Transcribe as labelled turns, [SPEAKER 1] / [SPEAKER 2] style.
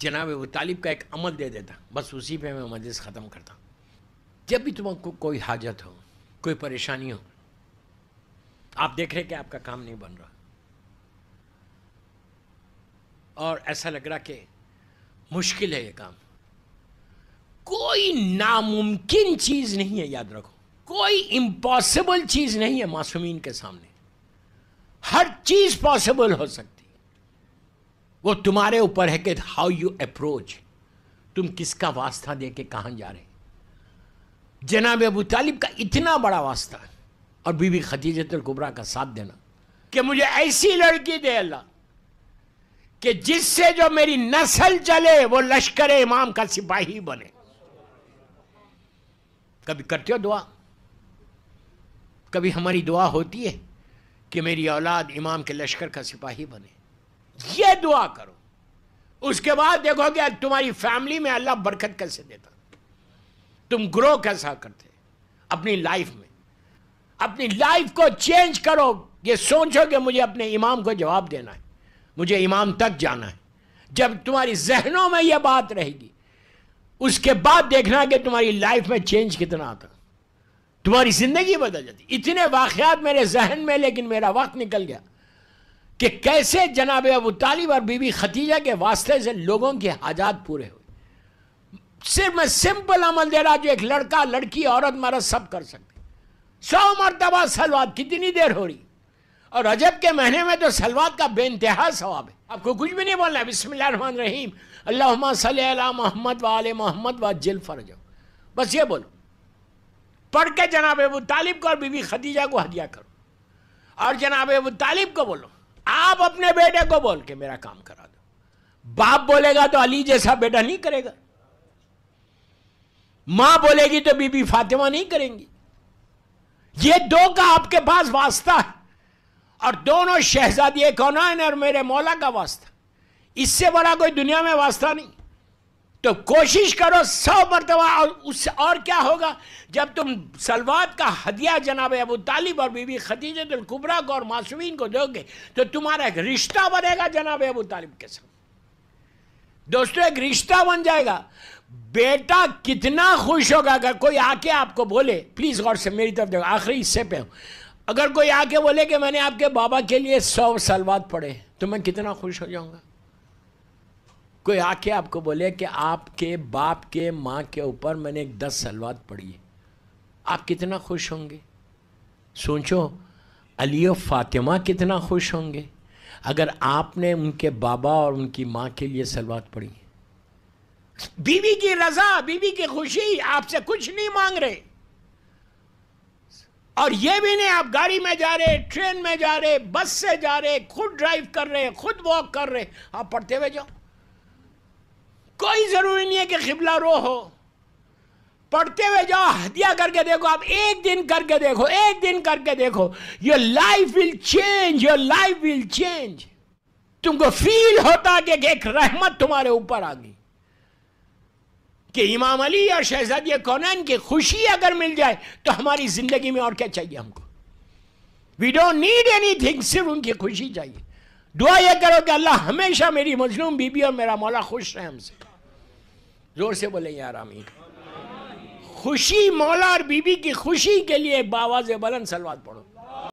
[SPEAKER 1] जनाब वो तालिब का एक अमल दे देता बस उसी पे मैं मजलिस ख़त्म करता जब भी तुमको कोई हाजत हो कोई परेशानी हो आप देख रहे कि आपका काम नहीं बन रहा और ऐसा लग रहा कि मुश्किल है ये काम कोई नामुमकिन चीज़ नहीं है याद रखो कोई इम्पॉसिबल चीज़ नहीं है मासूमीन के सामने हर चीज़ पॉसिबल हो सकती वो तुम्हारे ऊपर है कि हाउ यू अप्रोच तुम किसका वास्ता दे के कहाँ जा रहे जनाब अबू तालिब का इतना बड़ा वास्ता और बीबी गुबरा का साथ देना कि मुझे ऐसी लड़की दे अल्लाह कि जिससे जो मेरी नस्ल चले वो लश्कर इमाम का सिपाही बने कभी करते हो दुआ कभी हमारी दुआ होती है कि मेरी औलाद इमाम के लश्कर का सिपाही बने ये दुआ करो उसके बाद देखोगे तुम्हारी फैमिली में अल्लाह बरकत कैसे देता तुम ग्रो कैसा करते अपनी लाइफ में अपनी लाइफ को चेंज करो ये सोचो कि मुझे अपने इमाम को जवाब देना है मुझे इमाम तक जाना है जब तुम्हारी जहनों में यह बात रहेगी उसके बाद देखना कि तुम्हारी लाइफ में चेंज कितना आता तुम्हारी ज़िंदगी बदल जाती इतने वाकयात मेरे जहन में लेकिन मेरा वक्त निकल गया कि कैसे जनाब अबू तालिब और बीबी खतीजा के वास्ते से लोगों के हाजात पूरे हुए सिर्फ मैं सिंपल अमल दे रहा जो एक लड़का लड़की औरत मरद सब कर सकते सौ मरतबा सलवाद कितनी देर हो रही और रजब के महीने में तो सलवाद का बेानतहा सवाब है आपको कुछ भी नहीं बोलना है बिस्मिल रहीम अल्लाह सल मोहम्मद वाल मोहम्मद व जिल फरज बस ये बोलो पढ़ के जनाब अबू तालिब को और बीबी खदीजा को हदिया करो और जनाब अबू तालिब को बोलो आप अपने बेटे को बोल के मेरा काम करा दो बाप बोलेगा तो अली जैसा बेटा नहीं करेगा मां बोलेगी तो बीबी फातिमा नहीं करेंगी ये दो का आपके पास वास्ता है और दोनों शहजादी कौन और मेरे मौला का वास्ता इससे बड़ा कोई दुनिया में वास्ता नहीं तो कोशिश करो सौ मरतबा और उससे और क्या होगा जब तुम सलवाद का हदिया जनाब अबू तालिब और बीबी खदीजतुलकुबरा को और मासूमिन को दोगे तो तुम्हारा एक रिश्ता बनेगा जनाब अबू तालिब के साथ दोस्तों एक रिश्ता बन जाएगा बेटा कितना खुश होगा अगर कोई आके आपको बोले प्लीज़ गौर से मेरी तरफ देखो आखिरी हिस्से पे हूं अगर कोई आके बोले कि मैंने आपके बाबा के लिए सौ सलवाद पढ़े तो मैं कितना खुश हो जाऊँगा कोई आके आपको बोले कि आपके बाप के माँ के ऊपर मैंने एक दस सलवाद पढ़ी है आप कितना खुश होंगे सोचो अली और फातिमा कितना खुश होंगे अगर आपने उनके बाबा और उनकी माँ के लिए सलवाद पढ़ी बीवी की रज़ा बीवी की खुशी आपसे कुछ नहीं मांग रहे और ये भी नहीं आप गाड़ी में जा रहे ट्रेन में जा रहे बस से जा रहे खुद ड्राइव कर रहे खुद वॉक कर रहे आप पढ़ते हुए जाओ कोई ज़रूरी नहीं है कि खिबला रो हो पढ़ते हुए जाओ हदिया करके देखो आप एक दिन करके देखो एक दिन करके देखो your life will change your life will change तुमको फील होता कि एक रहमत तुम्हारे ऊपर आ गई कि इमाम अली और शहजादी कौनैन की खुशी अगर मिल जाए तो हमारी जिंदगी में और क्या चाहिए हमको we don't need anything सिर्फ उनकी खुशी चाहिए दुआ यह करो कि अल्लाह हमेशा मेरी मजलूम बीबी और मेरा मौला खुश रहे हमसे जोर से बोले यार आमीन खुशी मौला और बीबी की खुशी के लिए से बलन सलवाद पढ़ो